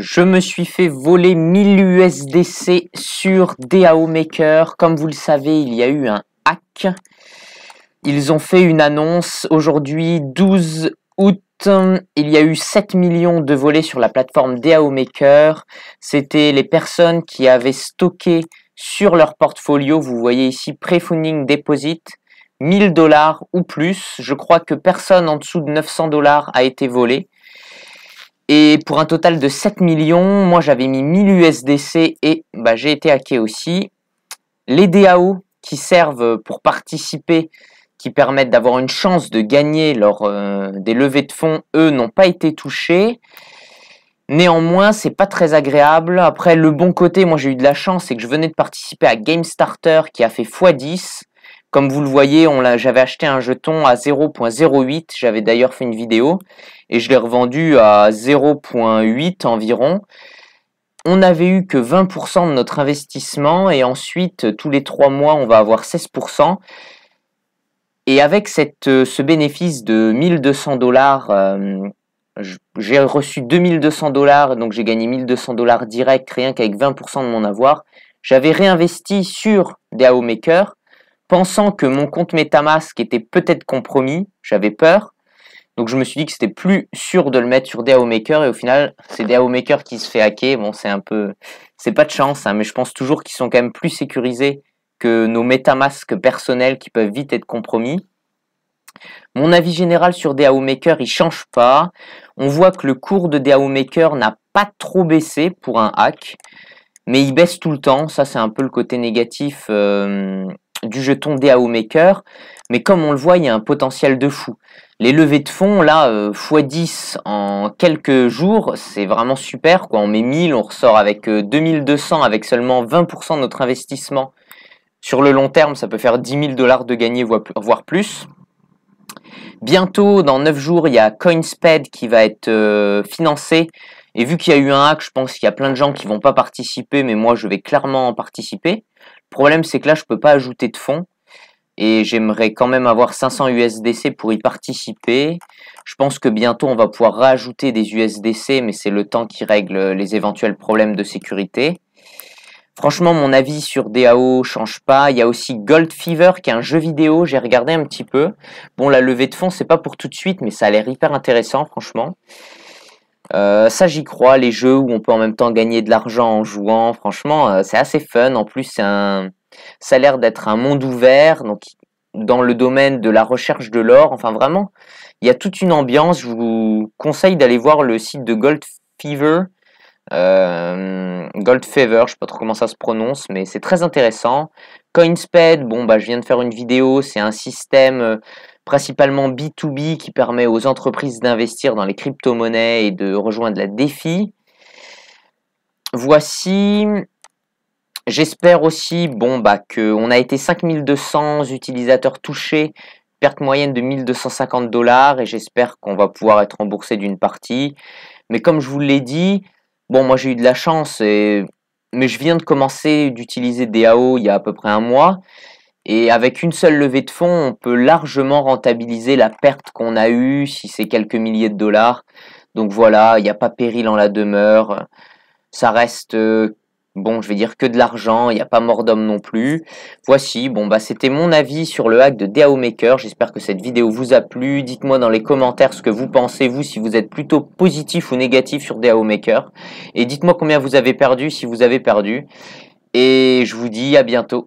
Je me suis fait voler 1000 USDC sur DAO Maker. Comme vous le savez, il y a eu un hack. Ils ont fait une annonce aujourd'hui 12 août il y a eu 7 millions de volets sur la plateforme DAO Maker. C'était les personnes qui avaient stocké sur leur portfolio, vous voyez ici Pre-Funding Deposit, 1000 dollars ou plus. Je crois que personne en dessous de 900 dollars a été volé. Et pour un total de 7 millions, moi j'avais mis 1000 USDC et bah, j'ai été hacké aussi. Les DAO qui servent pour participer, qui permettent d'avoir une chance de gagner lors euh, des levées de fonds, eux n'ont pas été touchés. Néanmoins, c'est pas très agréable. Après, le bon côté, moi j'ai eu de la chance, c'est que je venais de participer à GameStarter qui a fait x10. Comme vous le voyez, j'avais acheté un jeton à 0.08, j'avais d'ailleurs fait une vidéo, et je l'ai revendu à 0.8 environ. On n'avait eu que 20% de notre investissement, et ensuite, tous les trois mois, on va avoir 16%. Et avec euh, ce bénéfice de 1200 dollars, euh, j'ai reçu 2200 dollars, donc j'ai gagné 1200 dollars direct rien qu'avec 20% de mon avoir. J'avais réinvesti sur DAO Maker pensant que mon compte Metamask était peut-être compromis, j'avais peur. Donc je me suis dit que c'était plus sûr de le mettre sur DAO Maker et au final c'est DAO Maker qui se fait hacker. Bon c'est un peu, c'est pas de chance, hein, mais je pense toujours qu'ils sont quand même plus sécurisés que nos Metamasks personnels qui peuvent vite être compromis. Mon avis général sur DAO Maker, il change pas. On voit que le cours de DAO Maker n'a pas trop baissé pour un hack, mais il baisse tout le temps. Ça, c'est un peu le côté négatif euh, du jeton DAO Maker, mais comme on le voit, il y a un potentiel de fou. Les levées de fonds, là, euh, x10 en quelques jours, c'est vraiment super. Quoi. On met 1000, on ressort avec 2200, euh, avec seulement 20% de notre investissement. Sur le long terme, ça peut faire 10 000 dollars de gagner, voire plus. Bientôt, dans 9 jours, il y a CoinSped qui va être euh, financé. Et vu qu'il y a eu un hack, je pense qu'il y a plein de gens qui vont pas participer, mais moi je vais clairement en participer. Le problème c'est que là je peux pas ajouter de fonds. Et j'aimerais quand même avoir 500 USDC pour y participer. Je pense que bientôt on va pouvoir rajouter des USDC, mais c'est le temps qui règle euh, les éventuels problèmes de sécurité. Franchement, mon avis sur DAO change pas. Il y a aussi Gold Fever, qui est un jeu vidéo. J'ai regardé un petit peu. Bon, la levée de fonds, c'est pas pour tout de suite, mais ça a l'air hyper intéressant, franchement. Euh, ça, j'y crois. Les jeux où on peut en même temps gagner de l'argent en jouant, franchement, euh, c'est assez fun. En plus, ça a l'air d'être un monde ouvert, donc dans le domaine de la recherche de l'or. Enfin, vraiment, il y a toute une ambiance. Je vous conseille d'aller voir le site de Gold Fever euh, Gold Fever, je sais pas trop comment ça se prononce, mais c'est très intéressant. Coinsped, bon bah je viens de faire une vidéo, c'est un système euh, principalement B2B qui permet aux entreprises d'investir dans les crypto-monnaies et de rejoindre la défi. Voici, j'espère aussi bon bah que on a été 5200 utilisateurs touchés, perte moyenne de 1250 dollars et j'espère qu'on va pouvoir être remboursé d'une partie. Mais comme je vous l'ai dit, Bon, moi j'ai eu de la chance, et... mais je viens de commencer d'utiliser DAO il y a à peu près un mois. Et avec une seule levée de fonds, on peut largement rentabiliser la perte qu'on a eue, si c'est quelques milliers de dollars. Donc voilà, il n'y a pas péril en la demeure. Ça reste euh, bon, je vais dire que de l'argent, il n'y a pas mort d'homme non plus. Voici, bon, bah, c'était mon avis sur le hack de DAO Maker. J'espère que cette vidéo vous a plu. Dites-moi dans les commentaires ce que vous pensez, vous, si vous êtes plutôt positif ou négatif sur DAO Maker. Et dites-moi combien vous avez perdu, si vous avez perdu. Et je vous dis à bientôt.